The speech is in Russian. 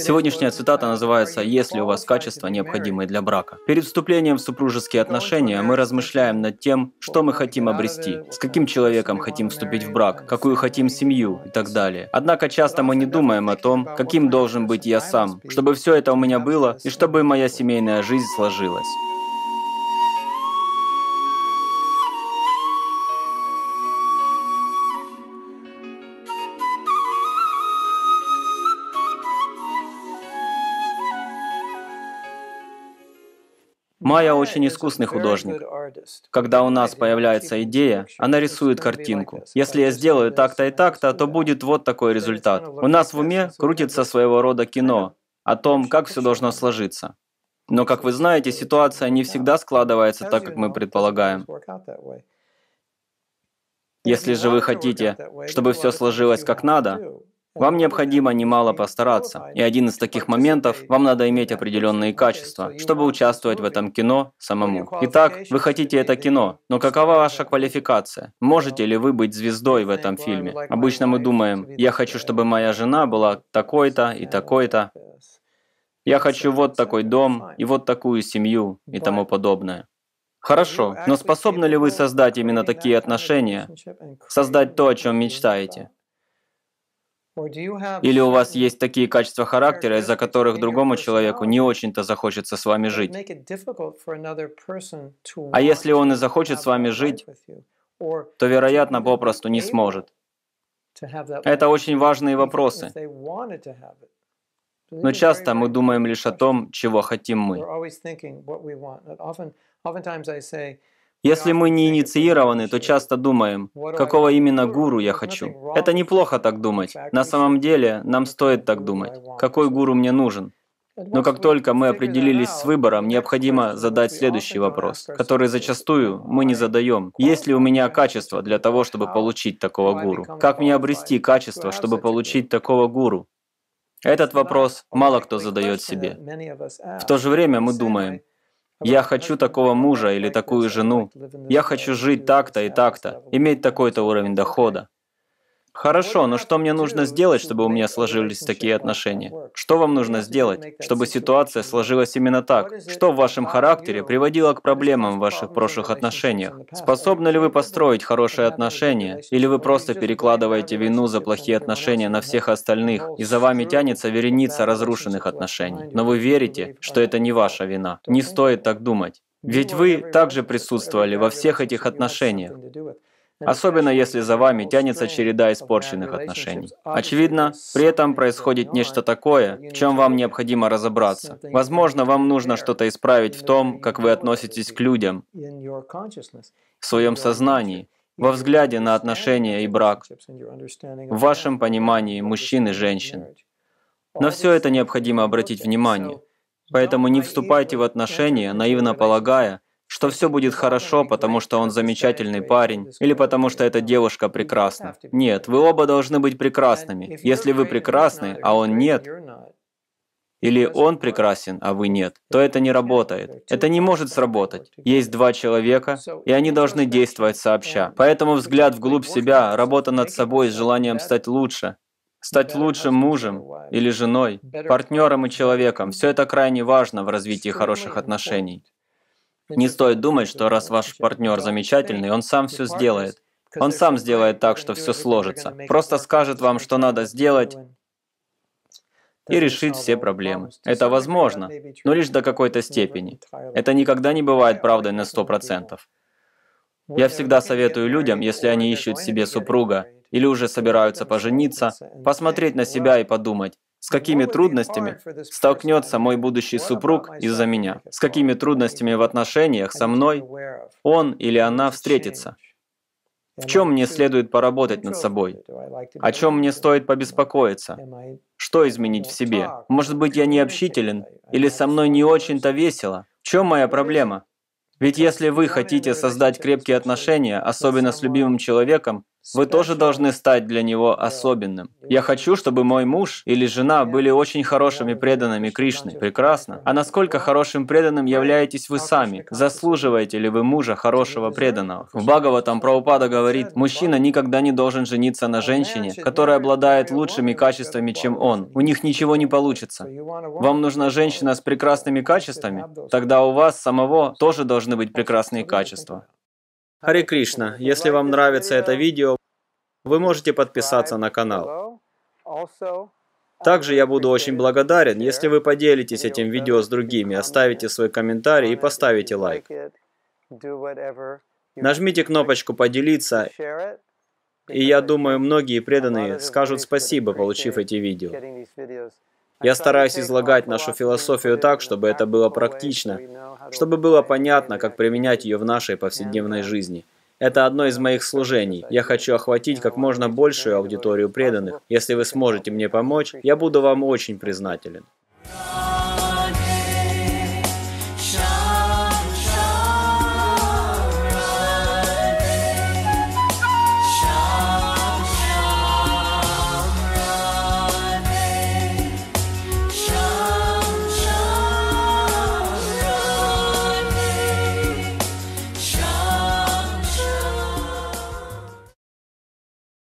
Сегодняшняя цитата называется «Если у вас качества, необходимые для брака». Перед вступлением в супружеские отношения мы размышляем над тем, что мы хотим обрести, с каким человеком хотим вступить в брак, какую хотим семью и так далее. Однако часто мы не думаем о том, каким должен быть я сам, чтобы все это у меня было и чтобы моя семейная жизнь сложилась. Майя очень искусный художник. Когда у нас появляется идея, она рисует картинку. Если я сделаю так-то и так-то, то будет вот такой результат. У нас в уме крутится своего рода кино о том, как все должно сложиться. Но, как вы знаете, ситуация не всегда складывается так, как мы предполагаем. Если же вы хотите, чтобы все сложилось как надо, вам необходимо немало постараться, и один из таких моментов – вам надо иметь определенные качества, чтобы участвовать в этом кино самому. Итак, вы хотите это кино, но какова ваша квалификация? Можете ли вы быть звездой в этом фильме? Обычно мы думаем, я хочу, чтобы моя жена была такой-то и такой-то. Я хочу вот такой дом и вот такую семью и тому подобное. Хорошо, но способны ли вы создать именно такие отношения, создать то, о чем мечтаете? Или у вас есть такие качества характера, из-за которых другому человеку не очень-то захочется с вами жить. А если он и захочет с вами жить, то, вероятно, попросту не сможет. Это очень важные вопросы. Но часто мы думаем лишь о том, чего хотим мы. Если мы не инициированы, то часто думаем, какого именно гуру я хочу. Это неплохо так думать. На самом деле, нам стоит так думать. Какой гуру мне нужен? Но как только мы определились с выбором, необходимо задать следующий вопрос, который зачастую мы не задаем. Есть ли у меня качество для того, чтобы получить такого гуру? Как мне обрести качество, чтобы получить такого гуру? Этот вопрос мало кто задает себе. В то же время мы думаем, я хочу такого мужа или такую жену. Я хочу жить так-то и так-то, иметь такой-то уровень дохода. Хорошо, но что мне нужно сделать, чтобы у меня сложились такие отношения? Что вам нужно сделать, чтобы ситуация сложилась именно так? Что в вашем характере приводило к проблемам в ваших прошлых отношениях? Способны ли вы построить хорошие отношения? Или вы просто перекладываете вину за плохие отношения на всех остальных, и за вами тянется вереница разрушенных отношений? Но вы верите, что это не ваша вина. Не стоит так думать. Ведь вы также присутствовали во всех этих отношениях особенно если за вами тянется череда испорченных отношений. Очевидно, при этом происходит нечто такое, в чем вам необходимо разобраться. Возможно, вам нужно что-то исправить в том, как вы относитесь к людям, в своем сознании, во взгляде на отношения и брак, в вашем понимании мужчин и женщин. На все это необходимо обратить внимание. Поэтому не вступайте в отношения, наивно полагая, что все будет хорошо, потому что он замечательный парень, или потому что эта девушка прекрасна. Нет, вы оба должны быть прекрасными. Если вы прекрасны, а он нет, или он прекрасен, а вы нет, то это не работает. Это не может сработать. Есть два человека, и они должны действовать сообща. Поэтому взгляд вглубь себя, работа над собой с желанием стать лучше, стать лучшим мужем или женой, партнером и человеком, все это крайне важно в развитии хороших отношений. Не стоит думать, что раз ваш партнер замечательный, он сам все сделает. Он сам сделает так, что все сложится. Просто скажет вам, что надо сделать, и решить все проблемы. Это возможно, но лишь до какой-то степени. Это никогда не бывает правдой на сто процентов. Я всегда советую людям, если они ищут себе супруга или уже собираются пожениться, посмотреть на себя и подумать, с какими трудностями столкнется мой будущий супруг из-за меня? С какими трудностями в отношениях со мной он или она встретится? В чем мне следует поработать над собой? О чем мне стоит побеспокоиться? Что изменить в себе? Может быть, я не общителен? Или со мной не очень-то весело? В чем моя проблема? Ведь если вы хотите создать крепкие отношения, особенно с любимым человеком, вы тоже должны стать для него особенным. Я хочу, чтобы мой муж или жена были очень хорошими преданными Кришны. Прекрасно. А насколько хорошим преданным являетесь вы сами? Заслуживаете ли вы мужа хорошего преданного? В Бхагаватам Прабхупада говорит, мужчина никогда не должен жениться на а женщине, которая обладает лучшими качествами, чем он. У них ничего не получится. Вам нужна женщина с прекрасными качествами? Тогда у вас самого тоже должны быть прекрасные качества. Хари Кришна, если вам нравится это видео, вы можете подписаться на канал. Также я буду очень благодарен, если вы поделитесь этим видео с другими, оставите свой комментарий и поставите лайк. Нажмите кнопочку «Поделиться», и я думаю, многие преданные скажут спасибо, получив эти видео. Я стараюсь излагать нашу философию так, чтобы это было практично, чтобы было понятно, как применять ее в нашей повседневной жизни. Это одно из моих служений. Я хочу охватить как можно большую аудиторию преданных. Если вы сможете мне помочь, я буду вам очень признателен.